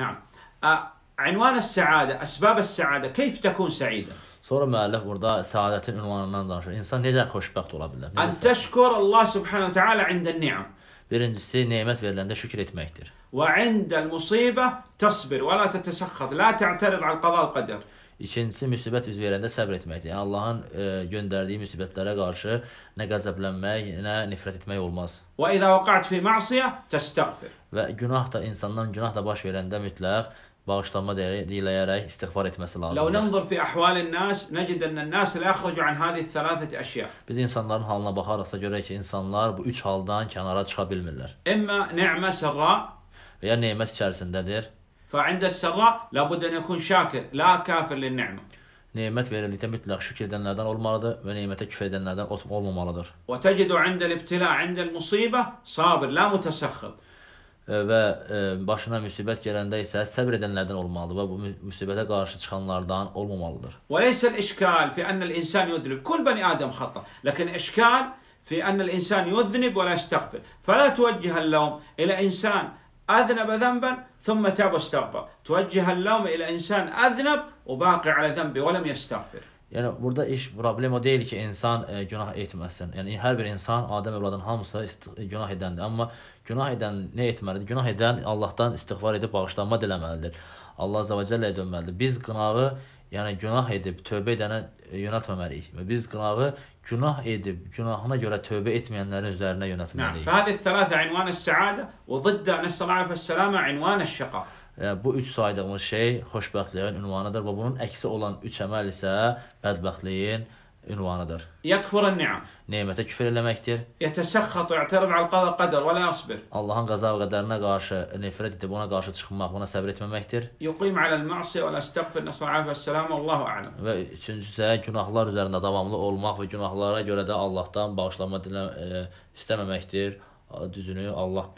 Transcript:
نعم عنوان السعادة أسباب السعادة كيف تكون سعيدا؟ Sonra müəllif burada səadətin ünvanından danışır. İnsan necə xoşbəxt ola bilər? Necə An təşkur Allah subhanahu taala inda ni'am. Birincisi nemət veriləndə şükür etməkdir. Və indəl musibə təsbir və la tətəsəxxəd, la tə'tərid al qadal qədər. İkincisi müsibət üz verəndə səbr etməkdir. Yəni Allahın e, göndərdiyi müsibətlərə qarşı nə qəzəblənmək, nə nifrət etmək olmaz. Və izə vaqa'at fi ma'siyə təstəğfir. Və günah da insandan günah da baş verəndə mütləq bağışlanma diləyərək istighfar etməsi lazımdır. Law nanzur fi ahvalin nas najid an an-nas la yakhruju an hadhihi ath-thalathati ashya. Biz insanların halına baxaraqsa görək ki, insanlar bu üç haldan kənara çıxa bilmirlər. Imma ni'ma sarra və ya nemət içərisindədir. Fa 'inda as-sarra la budda an yakun shakir la kafir lin-ni'ma. Nemət verildikdə mütləq şükr edənlərdən olmalıdır və nemətə küfr edənlərdən olmamalıdır. Və tecidu 'inda al-ibtila 'inda al-musiba sabir la mutasakhkhib. və başına müsibət gələndə isə səbr edənlərdən olmalıdır və bu müsibətə qarşı çıxanlardan olmamalıdır. Və leysə al-işkal fi ənəl insan yudlib. Kul bəni Adəm xatta, Lakin işkal fi في أن الإنسان يذنب ولا يستغفر فلا توجه اللوم إلى إنسان أذنب ذنبا ثم تاب واستغفر توجه اللوم إلى إنسان أذنب وباقي على ذنبه ولم يستغفر Yəni burada iş problem o deyil ki, insan e, günah etməsin. Yəni hər bir insan, Adəm övladının hamısı e, günah edəndir. Amma günah edən nə etməlidir? Günah edən Allahdan istighfar edib bağışlanma diləməlidir. Allah Azza və Cəlləyə dönməlidir. Biz qınağı, yəni günah edib tövbə edənə e, yönəltməməliyik. Və biz qınağı günah edib günahına görə tövbə etməyənlərin üzərinə yönəltməliyik. Fəhəzi 3 عنوان السعادة və ziddə nəsələ fəs-səlamə عنوان الشقاء bu üç saydığımız şey xoşbəxtliyin ünvanıdır və bunun əksi olan üç əməl isə bədbəxtliyin ünvanıdır. Yakfurun ni'am. Nemətə küfr eləməkdir. Yetəşəxxat i'tirad al qadar və la yasbir. Allahın qəza və qədərinə qarşı nifrət edib ona qarşı çıxmaq, ona səbr etməməkdir. Yuqim alal ma'si və yastəğfir nəsə'afə salam Allahu a'lam. Və üçüncüsə günahlar üzərində davamlı olmaq və günahlara görə də Allahdan bağışlanma dilə e, istəməməkdir. Düzünü Allah bilir.